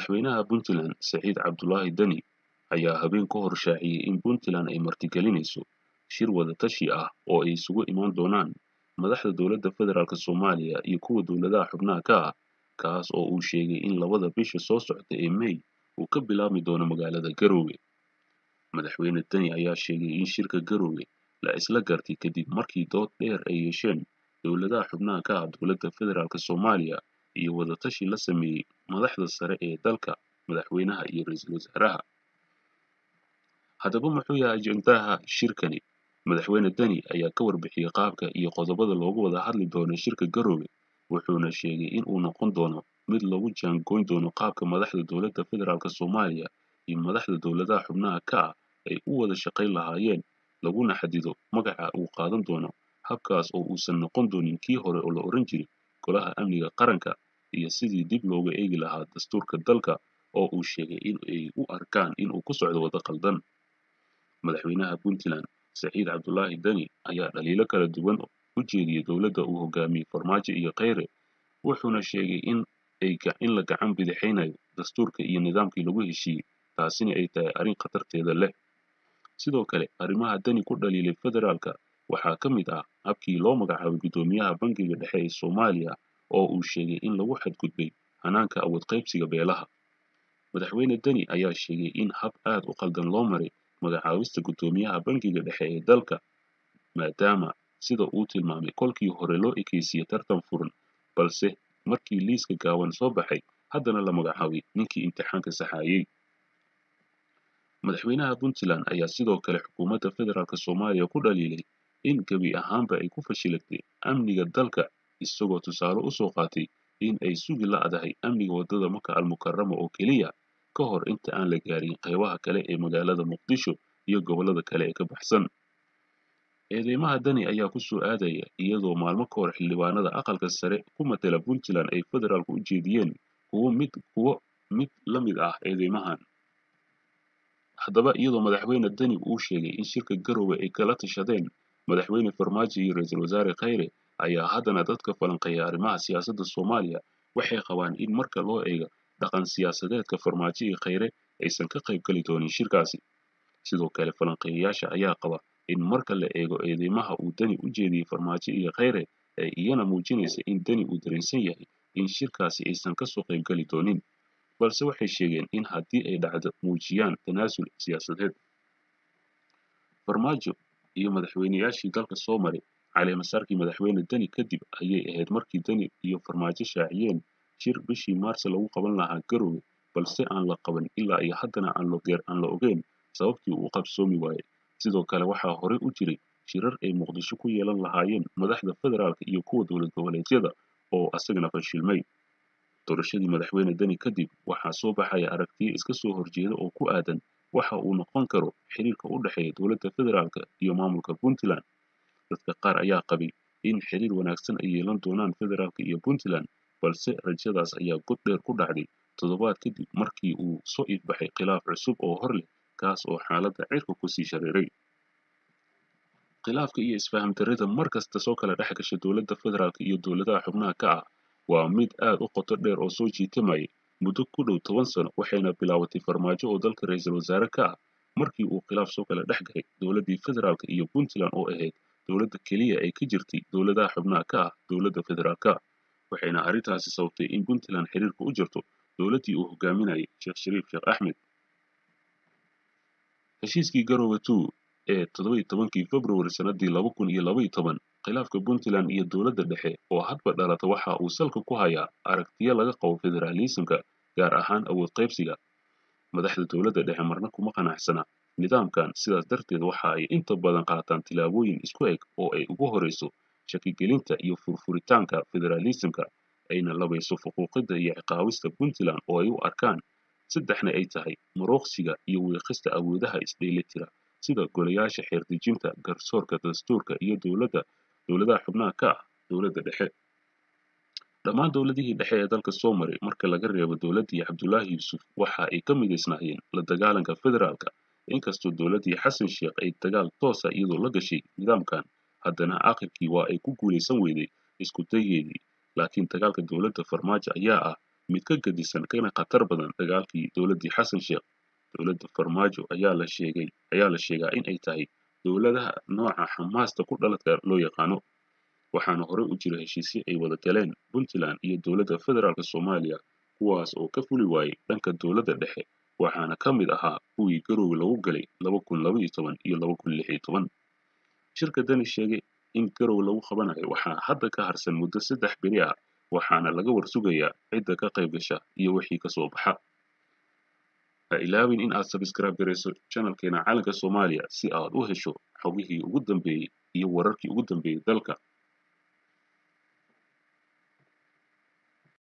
Madaxweynaha Puntland saciid Cabdulaahi deni ayaa habeen ka hor shaaciyey in Puntland ay martigelinayso shir wadatashi ah oo ay isugu imaan doonaan madaxda dowladda federaalk Soomaaliya iyo kuwa dowladaha xubnaha ka ah kaas oo uu sheegay in labada bisha soo socda ee mey uu ka bilaabmi doono magaalada Garowe Madaxweyne deni ayaa sheegay in shirka Garowe la isla gartay kadib markii dood dheer ay yeesheen dowladaha xubnaha ka ah dowladda federaalk Soomaaliya iyo wadatashi la sameeyey madaxda sare ee dalka madaxweynaha iyo ra-iisul wasaaraha haddaba muxuu yahay ajendaha shirkani madaxweyne deni ayaa ka warbixiyey qaabka iyo qodobada loogu wada hadli doono shirka garoowe wuxuuna sheegay in uu noqon doono mid lagu jaangoyn doono qaabka madaxda dowladda federaalk soomaaliya iyo madaxda dowladaha xubnaha ka ah ay u wada shaqayn lahaayeen laguna xadido magaca uu qaadan doono habkaas oo uusan noqon doonin kii hore oo la oran jiray golaha amniga qaranka iyo sidii dib looga eegi lahaa dastuurka dalka oo uu sheegay in ay u arkaan inuu ku socdo waddo qaldan madaxweynaha puntland saciid cabdulaahi deni ayaa dhaliilo kala duwan u jeediyey dowladda uu hogaamiyey farmaajo iyo kheyre wuxuuna sheegay in in la gacan bidixaynayo dastuurka iyo nidaamkii lagu heshiiyey taasina ay tahay arrin khatarteeda leh sidoo kale arrimaha dani ku dhaliilay federaalka waxaa ka mid ah habkii loo magacaabay guddoomiyaha bangiga dhexe ee soomaaliya oo uu sheegay in lagu xadgudbay hanaanka awood qaybsiga beelaha madaxweyne deni ayaa sheegay in hab aad u qaldan loo maray magacaabista guddoomiyaha bangiga dhexe ee dalka maadaama sida uu tilmaamay kolkii hore loo ekeysiiyey tartan furan balse markii liiska gaawan soo baxay haddana la magacaabay ninkii imtixaanka saxaayey madaxweynaha puntland ayaa sidoo kale xukuumadda federaalk soomaaliya ku dhaliilay in gebi ahaanba ay ku fashilatay amniga dalka isagoo tusaale u soo qaatay in ay sugi la-dahay amniga waddada maka almukarama oo keliya ka hor inta aan la gaarin qaybaha kale ee magaalada muqdisho iyo gobollada kale ee ka baxsan eedeymaha dani ayaa ku soo aadaya iyadoo maalmo ka hor xildhibaanada aqalka sare ku matala puntland ay federaalku u jeediyeen kuwo mid kuwo mid la mid ah eedeymahan haddaba iyadoo madaxweyne dani uu sheegay in shirka garowe ay kala tashadeen madaxweyne farmaajo iyo ra-iisul wasaare khayre ayaa haddana dadka falanqeeya arrimaha siyaasadda soomaaliya waxay qabaan in marka loo eego dhaqan siyaasadeedka farmaajo iyo khayre aysan ka qayb geli doonin shirkaasi sidoo kale falanqeeyayaasha ayaa qaba in marka la eego eedeymaha uu dani u jeediyey farmaajo iyo khayre ee iyana muujinaysa in dani uu dareensan yahay in shirkaasi aysan kasoo qayb geli doonin balse waxay sheegeen in haddii ay dhacdo muujiyaan tanaasul siyaasadeed farmaajo iyo madaxweyneyaashii dalka soo maray caleemasaarkii madaxweyne deni kadib ayay ahayd markii deni iyo farmaajo shaaciyeen shir bishii maarso lagu qaban lahaa garowga balse aan la qaban ilaa iyo haddana aan logeer aan la ogeen sababtii uu qabsoomi waayey sidoo kale waxaa horey u jiray shirar ay muqdisho ku yeelan lahaayeen madaxda federaalka iyo kuwa dowlad goboleedyada oo asagana fashilmay doorashadii madaxweyne deni kadib waxaa soo baxaya aragtiyo iska soo horjeeda oo ku aadan waxa uu noqon karo xiriirka u dhexeeya dowladda federaalka iyo maamulka puntland dadka qaar ayaa qabay in xiriir wanaagsan ay yeelan doonaan federaalk iyo puntland balse rajadaas ayaa god dheer ku dhacday toddobaad kadib markii uu soo ifbaxay khilaaf cusub oo hor leh kaas oo xaaladda cirka kusii shareeray khilaafka iyo isfahamtarrada mar kasta soo kala dhex gasha dowladda federaalk iyo dowladaha xubnaha ka ah waa mid aad u qoto dheer oo soo jiitamaya muddo ku dhow toban sano waxayna bilaabatay farmaajo oo dalka ra-iisul wasaare ka ah markii uu khilaaf soo kala dhex galay dowladdii federaalk iyo puntland oo ahayd dowladda keliya ay ka jirtay dowladaha xubnaha ka ah dowladda federaalka ah, waxayna arrintaasi sababtay in puntland xiriirka u jirto dowladdii uu hogaaminayay sheekh shariif sheekh axmed heshiiskii garoowe two ee toddobai tobankii februari sannadii laba kun iyo labai toban khilaafka puntland iyo dowladda dhexe oo hadba dhalata waxa uu salka ku hayaa aragtiyo laga qabo federaalisimka gaar ahaan awood qaybsiga madaxda dowladda dhexe marna kuma qanacsana nidaamkan sidaas darteed waxa ay inta badan qaataan tilaabooyin isku eg oo ay ugu horrayso shakigelinta iyo furfuritaanka federaalisimka ayna labayso fuquuqida iyo ciqaabista puntland oo ay u arkaan saddexna ay tahay marooqsiga iyo wiiqista awoodaha isdheelitira sida golayaasha xeerdejinta garsoorka dastuurka iyo dowladda dowladaha xubnaha ka ah dowladda dhexe dhammaan dowladihii dhexe ee dalka soo maray marka laga reebo dowladdii cabdulaahi yuusuf waxa ay ka midaysnaayeen la dagaalanka federaalka inkastoo dowladii xasan sheekh ay dagaal toosa ah iyadoo la gashay nidaamkan haddana caaqibkii waa ay ku guulaysan weyday isku dayeedii laakiin dagaalka dowladda farmaajo ayaa ah mid ka gadisan kana khatar badan dagaalkii dowladdii xasan sheekh dowladda farmaajo ayaa la sheegay ayaa la sheegaa in ay tahay dowladaha nooca xamaasta ku dhaladka loo yaqaano waxaana horey u jira heshiisyo ay wada galeen puntland iyo dowladda federaalk soomaaliya kuwaas oo ka fuli waayay dhanka dowladda dhexe waxaana ka mid ahaa kuwii garowga lagu galay iyo shirka dani sheegay in garow lagu qabanayo waxaa hadda ka harsan muddo saddex beri ah waxaana laga warsugayaa cidda ka qayb gasha iyo wixii ka soo baxa ha ilaabin in aad sabskrib garayso janalkeena calanka soomaaliya si aad u hesho xogihii ugu dambeeyey iyo wararkii ugu dambeeyey dalka